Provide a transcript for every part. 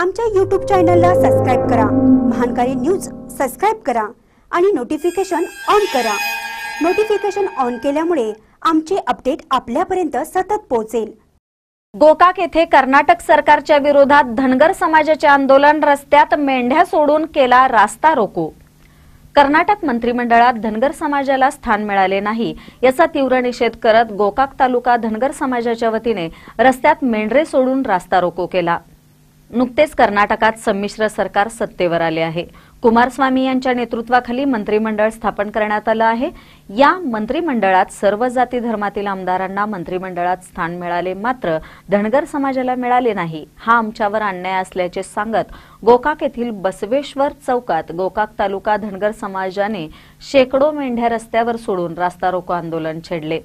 आमच्या यूट्यूब चॅनलला सबस्क्राईब करा महानकारी न्यूज सबस्क्राईब करा आणि नोटिफिकेशन ऑन करा नोटिफिकेशन ऑन केल्यामुळे आमचे अपडेट आपल्यापर्यंत सतत पोहोचेल गोकाक येथे कर्नाटक सरकारच्या विरोधात धनगर समाजाचे आंदोलन रस्त्यात मेंढ्या सोडून केला रास्ता रोको कर्नाटक मंत्रिमंडळात धनगर समाजाला स्थान मिळाले नाही याचा तीव्र निषेध करत गोकाक तालुका धनगर समाजाच्या वतीने रस्त्यात मेंढरे सोडून रास्ता रोको केला नुकतेच कर्नाटकात संमिश्र सरकार सत्तेवर आले आहे कुमारस्वामी यांच्या नेतृत्वाखाली मंत्रिमंडळ स्थापन करण्यात आलं आहे या मंत्रिमंडळात सर्व जाती धर्मातील आमदारांना मंत्रिमंडळात स्थान मिळाले मात्र धनगर समाजाला मिळाले नाही हा आमच्यावर अन्याय असल्याचे सांगत गोकाक येथील बसवेश्वर चौकात गोकाक तालुका धनगर समाजाने शेकडो मेंढ्या रस्त्यावर सोडून रास्ता रोको आंदोलन छेडले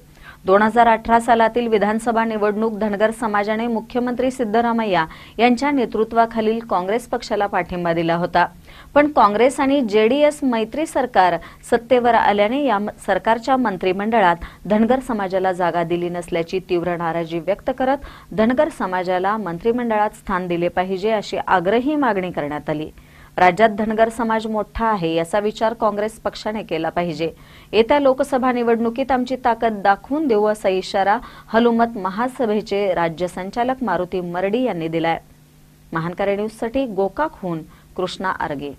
दोन हजार अठरा सालातील विधानसभा निवडणूक धनगर समाजाने मुख्यमंत्री सिद्धरामय्या यांच्या नेतृत्वाखालील काँग्रेस पक्षाला पाठिंबा दिला होता पण काँग्रेस आणि जेडीएस मैत्री सरकार सत्तेवर आल्याने या सरकारच्या मंत्रिमंडळात धनगर समाजाला जागा दिली नसल्याची तीव्र नाराजी व्यक्त करत धनगर समाजाला मंत्रिमंडळात स्थान दिले पाहिजे अशी आग्रही मागणी करण्यात आली राज्यात धनगर समाज मोठा आहे याचा विचार काँग्रेस पक्षाने केला पाहिजे येत्या लोकसभा निवडणुकीत आमची ताकद दाखवून देऊ असा इशारा हलुमत महासभेचे राज्य संचालक मारुती मरडी यांनी दिलाय महानकारी न्यूजसाठी गोकाकहून कृष्णा आर्गे